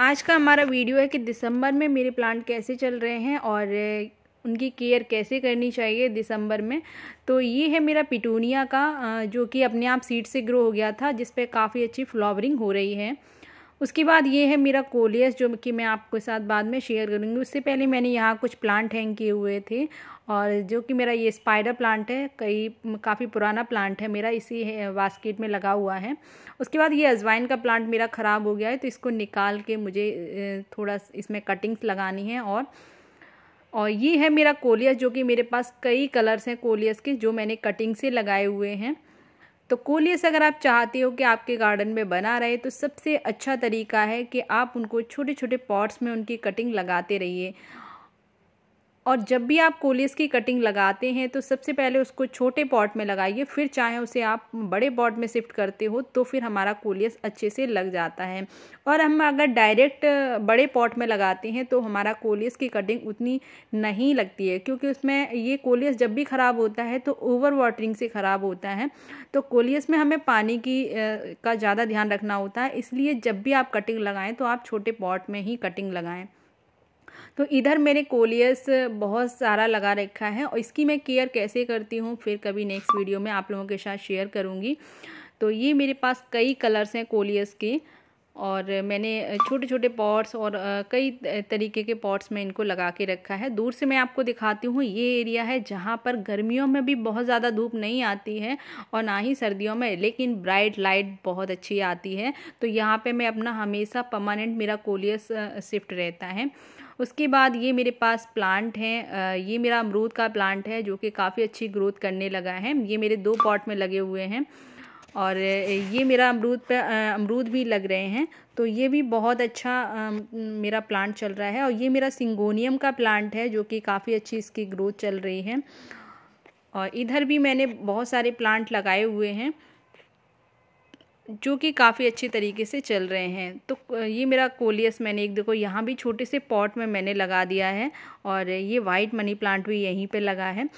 आज का हमारा वीडियो है कि दिसंबर में मेरे प्लांट कैसे चल रहे हैं और उनकी केयर कैसे करनी चाहिए दिसंबर में तो ये है मेरा पिटूनिया का जो कि अपने आप सीड से ग्रो हो गया था जिसपे काफ़ी अच्छी फ्लावरिंग हो रही है उसके बाद ये है मेरा कोलियस जो कि मैं आपके साथ बाद में शेयर करूँगी उससे पहले मैंने यहाँ कुछ प्लांट हैंग किए हुए थे और जो कि मेरा ये स्पाइडर प्लांट है कई काफ़ी पुराना प्लांट है मेरा इसी बास्केट में लगा हुआ है उसके बाद ये अजवाइन का प्लांट मेरा ख़राब हो गया है तो इसको निकाल के मुझे थोड़ा इसमें कटिंग्स लगानी है और और ये है मेरा कोलियस जो कि मेरे पास कई कलर्स हैं कोलियस के जो मैंने कटिंग से लगाए हुए हैं तो कोलियस अगर आप चाहते हो कि आपके गार्डन में बना रहे तो सबसे अच्छा तरीका है कि आप उनको छोटे छोटे पॉट्स में उनकी कटिंग लगाते रहिए और जब भी आप कोलियस की कटिंग लगाते हैं तो सबसे पहले उसको छोटे पॉट में लगाइए फिर चाहे उसे आप बड़े पॉट में शिफ्ट करते हो तो फिर हमारा कोलियस अच्छे से लग जाता है और हम अगर डायरेक्ट बड़े पॉट में लगाते हैं तो हमारा कोलियस की कटिंग उतनी नहीं लगती है क्योंकि उसमें ये कोलियस जब भी ख़राब होता है तो ओवर वाटरिंग से ख़राब होता है तो कोलियस में हमें पानी की का ज़्यादा ध्यान रखना होता है इसलिए जब भी आप कटिंग लगाएं तो आप छोटे पॉट में ही कटिंग लगाएं तो इधर मेरे कोलियस बहुत सारा लगा रखा है और इसकी मैं केयर कैसे करती हूँ फिर कभी नेक्स्ट वीडियो में आप लोगों के साथ शेयर करूँगी तो ये मेरे पास कई कलर्स हैं कोलियस के और मैंने छोटे छोटे पॉट्स और कई तरीके के पॉट्स में इनको लगा के रखा है दूर से मैं आपको दिखाती हूँ ये एरिया है जहाँ पर गर्मियों में भी बहुत ज़्यादा धूप नहीं आती है और ना ही सर्दियों में लेकिन ब्राइट लाइट बहुत अच्छी आती है तो यहाँ पे मैं अपना हमेशा परमानेंट मेरा कोलियस शिफ्ट रहता है उसके बाद ये मेरे पास प्लांट हैं ये मेरा अमरूद का प्लांट है जो कि काफ़ी अच्छी ग्रोथ करने लगा है ये मेरे दो पॉट में लगे हुए हैं और ये मेरा अमरूद पर अमरूद भी लग रहे हैं तो ये भी बहुत अच्छा आ, मेरा प्लांट चल रहा है और ये मेरा सिंगोनियम का प्लांट है जो कि काफ़ी अच्छी इसकी ग्रोथ चल रही है और इधर भी मैंने बहुत सारे प्लांट लगाए हुए हैं जो कि काफ़ी अच्छे तरीके से चल रहे हैं तो ये मेरा कोलियस मैंने एक देखो यहाँ भी छोटे से पॉट में मैंने लगा दिया है और ये वाइट मनी प्लांट भी यहीं पे लगा है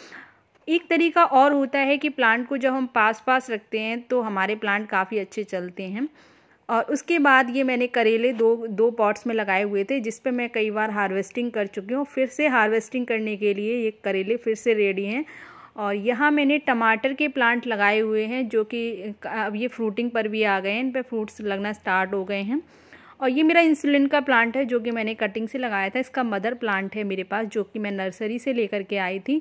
एक तरीका और होता है कि प्लांट को जब हम पास पास रखते हैं तो हमारे प्लांट काफ़ी अच्छे चलते हैं और उसके बाद ये मैंने करेले दो दो पॉट्स में लगाए हुए थे जिस पे मैं कई बार हार्वेस्टिंग कर चुकी हूँ फिर से हार्वेस्टिंग करने के लिए ये करेले फिर से रेडी हैं और यहाँ मैंने टमाटर के प्लांट लगाए हुए हैं जो कि अब ये फ्रूटिंग पर भी आ गए हैं इन पर फ्रूट्स लगना स्टार्ट हो गए हैं और ये मेरा इंसुलिन का प्लांट है जो कि मैंने कटिंग से लगाया था इसका मदर प्लांट है मेरे पास जो कि मैं नर्सरी से लेकर के आई थी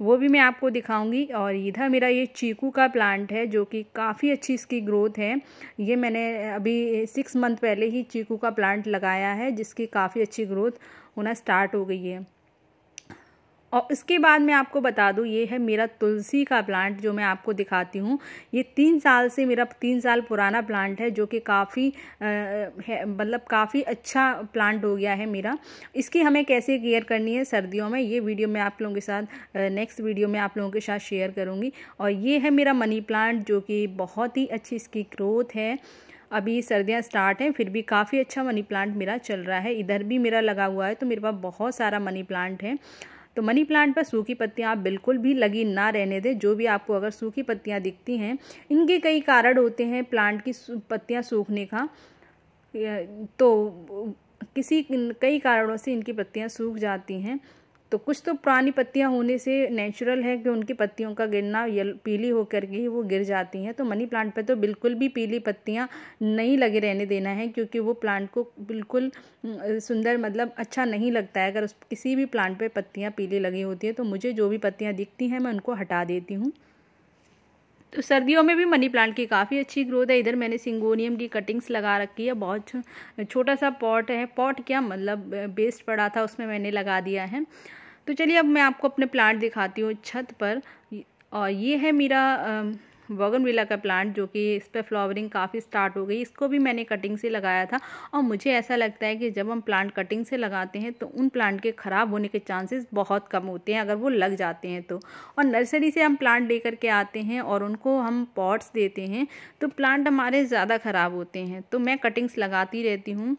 वो भी मैं आपको दिखाऊंगी और इधर मेरा ये चीकू का प्लांट है जो कि काफ़ी अच्छी इसकी ग्रोथ है ये मैंने अभी सिक्स मंथ पहले ही चीकू का प्लांट लगाया है जिसकी काफ़ी अच्छी ग्रोथ होना स्टार्ट हो गई है और इसके बाद मैं आपको बता दूँ ये है मेरा तुलसी का प्लांट जो मैं आपको दिखाती हूँ ये तीन साल से मेरा तीन साल पुराना प्लांट है जो कि काफ़ी मतलब काफ़ी अच्छा प्लांट हो गया है मेरा इसकी हमें कैसे केयर करनी है सर्दियों में ये वीडियो मैं आप लोगों के साथ नेक्स्ट वीडियो में आप लोगों के साथ शेयर करूँगी और ये है मेरा मनी प्लांट जो कि बहुत ही अच्छी इसकी ग्रोथ है अभी सर्दियाँ स्टार्ट हैं फिर भी काफ़ी अच्छा मनी प्लांट मेरा चल रहा है इधर भी मेरा लगा हुआ है तो मेरे पास बहुत सारा मनी प्लांट है तो मनी प्लांट पर सूखी पत्तियाँ आप बिल्कुल भी लगी ना रहने दें जो भी आपको अगर सूखी पत्तियाँ दिखती हैं इनके कई कारण होते हैं प्लांट की पत्तियाँ सूखने का तो किसी कई कारणों से इनकी पत्तियाँ सूख जाती हैं तो कुछ तो पुरानी पत्तियाँ होने से नेचुरल है कि उनकी पत्तियों का गिरना पीली होकर के ही वो गिर जाती हैं तो मनी प्लांट पर तो बिल्कुल भी पीली पत्तियाँ नहीं लगे रहने देना है क्योंकि वो प्लांट को बिल्कुल सुंदर मतलब अच्छा नहीं लगता है अगर उस किसी भी प्लांट पर पत्तियाँ पीली लगी होती हैं तो मुझे जो भी पत्तियाँ दिखती हैं मैं उनको हटा देती हूँ तो सर्दियों में भी मनी प्लांट की काफ़ी अच्छी ग्रोथ है इधर मैंने सिंगोनियम की कटिंग्स लगा रखी है बहुत छोटा सा पॉट है पॉट क्या मतलब बेस्ट पड़ा था उसमें मैंने लगा दिया है तो चलिए अब मैं आपको अपने प्लांट दिखाती हूँ छत पर और ये है मेरा बगनविला का प्लांट जो कि इस पर फ्लावरिंग काफ़ी स्टार्ट हो गई इसको भी मैंने कटिंग से लगाया था और मुझे ऐसा लगता है कि जब हम प्लांट कटिंग से लगाते हैं तो उन प्लांट के ख़राब होने के चांसेस बहुत कम होते हैं अगर वो लग जाते हैं तो और नर्सरी से हम प्लांट ले करके आते हैं और उनको हम पॉट्स देते हैं तो प्लांट हमारे ज़्यादा ख़राब होते हैं तो मैं कटिंग्स लगाती रहती हूँ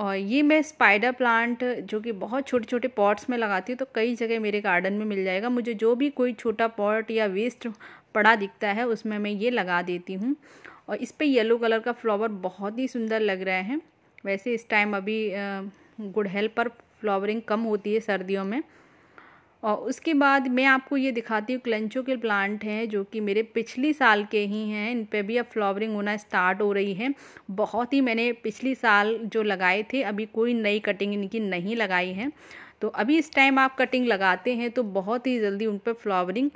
और ये मैं स्पाइडर प्लांट जो कि बहुत छोटे छोटे पॉट्स में लगाती हूँ तो कई जगह मेरे गार्डन में मिल जाएगा मुझे जो भी कोई छोटा पॉट या वेस्ट पड़ा दिखता है उसमें मैं ये लगा देती हूँ और इस पर येलो कलर का फ्लावर बहुत ही सुंदर लग रहा है वैसे इस टाइम अभी गुड़हल पर फ्लावरिंग कम होती है सर्दियों में और उसके बाद मैं आपको ये दिखाती हूँ क्लेंचो के प्लांट हैं जो कि मेरे पिछली साल के ही हैं इन पे भी अब फ्लावरिंग होना स्टार्ट हो रही है बहुत ही मैंने पिछली साल जो लगाए थे अभी कोई नई कटिंग इनकी नहीं लगाई है तो अभी इस टाइम आप कटिंग लगाते हैं तो बहुत ही जल्दी उन पर फ्लावरिंग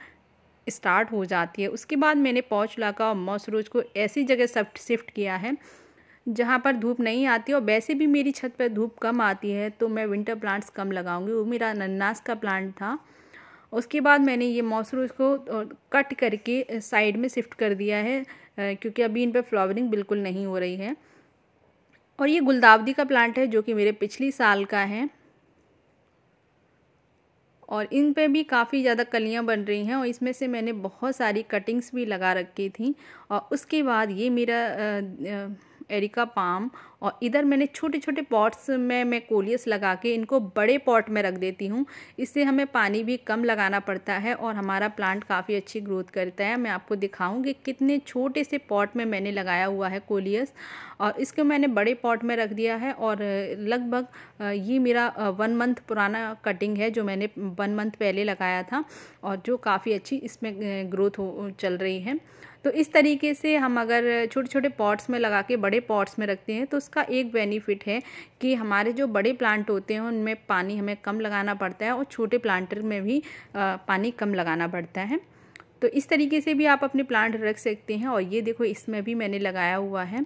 स्टार्ट हो जाती है उसके बाद मैंने पौच लाका और मौसरूज को ऐसी जगह शिफ्ट किया है जहाँ पर धूप नहीं आती और वैसे भी मेरी छत पर धूप कम आती है तो मैं विंटर प्लांट्स कम लगाऊंगी वो मेरा अनन्नास का प्लांट था उसके बाद मैंने ये मौसरू को कट करके साइड में शिफ्ट कर दिया है क्योंकि अभी इन पर फ्लावरिंग बिल्कुल नहीं हो रही है और ये गुलदावदी का प्लांट है जो कि मेरे पिछली साल का है और इन पे भी काफ़ी ज़्यादा कलियाँ बन रही हैं और इसमें से मैंने बहुत सारी कटिंग्स भी लगा रखी थी और उसके बाद ये मेरा आ, आ, एरिका पाम और इधर मैंने छोटे छोटे पॉट्स में मैं कोलियस लगा के इनको बड़े पॉट में रख देती हूँ इससे हमें पानी भी कम लगाना पड़ता है और हमारा प्लांट काफ़ी अच्छी ग्रोथ करता है मैं आपको दिखाऊँगी कितने छोटे से पॉट में मैंने लगाया हुआ है कोलियस और इसको मैंने बड़े पॉट में रख दिया है और लगभग ये मेरा वन मंथ पुराना कटिंग है जो मैंने वन मंथ पहले लगाया था और जो काफ़ी अच्छी इसमें ग्रोथ हो चल रही है तो इस तरीके से हम अगर छोटे छोटे पॉट्स में लगा के बड़े पॉट्स में रखते हैं तो उसका एक बेनिफिट है कि हमारे जो बड़े प्लांट होते हैं उनमें पानी हमें कम लगाना पड़ता है और छोटे प्लांटर में भी पानी कम लगाना पड़ता है तो इस तरीके से भी आप अपने प्लांट रख सकते हैं और ये देखो इसमें भी मैंने लगाया हुआ है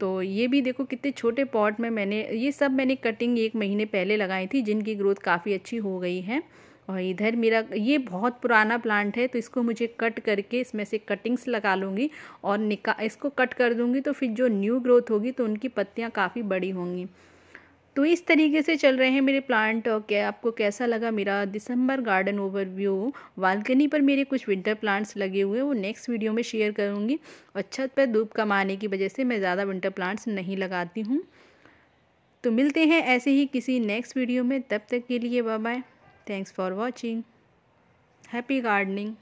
तो ये भी देखो कितने छोटे पॉट में मैंने ये सब मैंने कटिंग एक महीने पहले लगाई थी जिनकी ग्रोथ काफ़ी अच्छी हो गई है और इधर मेरा ये बहुत पुराना प्लांट है तो इसको मुझे कट करके इसमें से कटिंग्स लगा लूँगी और निका इसको कट कर दूँगी तो फिर जो न्यू ग्रोथ होगी तो उनकी पत्तियाँ काफ़ी बड़ी होंगी तो इस तरीके से चल रहे हैं मेरे प्लांट और क्या आपको कैसा लगा मेरा दिसंबर गार्डन ओवरव्यू बालकनी पर मेरे कुछ विंटर प्लांट्स लगे हुए हैं वो नेक्स्ट वीडियो में शेयर करूँगी और छत पर धूप कम आने की वजह से मैं ज़्यादा विंटर प्लांट्स नहीं लगाती हूँ तो मिलते हैं ऐसे ही किसी नेक्स्ट वीडियो में तब तक के लिए bye Thanks for watching. Happy gardening.